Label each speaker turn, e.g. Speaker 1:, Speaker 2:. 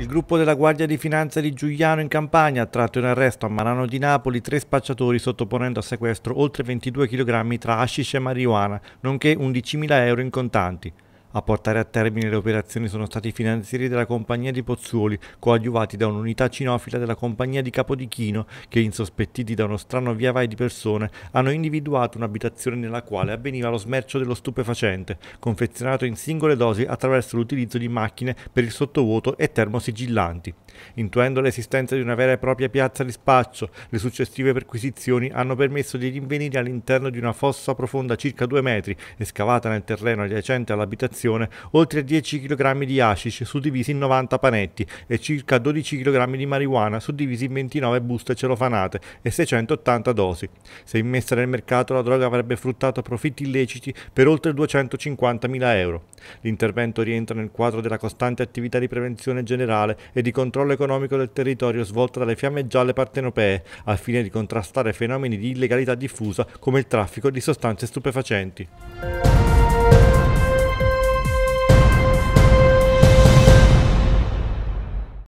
Speaker 1: Il gruppo della Guardia di Finanza di Giuliano in Campania ha tratto in arresto a Marano di Napoli tre spacciatori sottoponendo a sequestro oltre 22 kg tra hashish e marijuana, nonché 11.000 euro in contanti. A portare a termine le operazioni sono stati i finanzieri della compagnia di Pozzuoli, coadiuvati da un'unità cinofila della compagnia di Capodichino, che insospettiti da uno strano via vai di persone, hanno individuato un'abitazione nella quale avveniva lo smercio dello stupefacente, confezionato in singole dosi attraverso l'utilizzo di macchine per il sottovuoto e termosigillanti. Intuendo l'esistenza di una vera e propria piazza di spaccio, le successive perquisizioni hanno permesso di rinvenire all'interno di una fossa profonda circa due metri e scavata nel terreno adiacente all'abitazione confezione, oltre 10 kg di hashish suddivisi in 90 panetti e circa 12 kg di marijuana suddivisi in 29 buste celofanate e 680 dosi. Se immessa nel mercato la droga avrebbe fruttato profitti illeciti per oltre 250.000 euro. L'intervento rientra nel quadro della costante attività di prevenzione generale e di controllo economico del territorio svolta dalle fiamme gialle partenopee al fine di contrastare fenomeni di illegalità diffusa come il traffico di sostanze stupefacenti.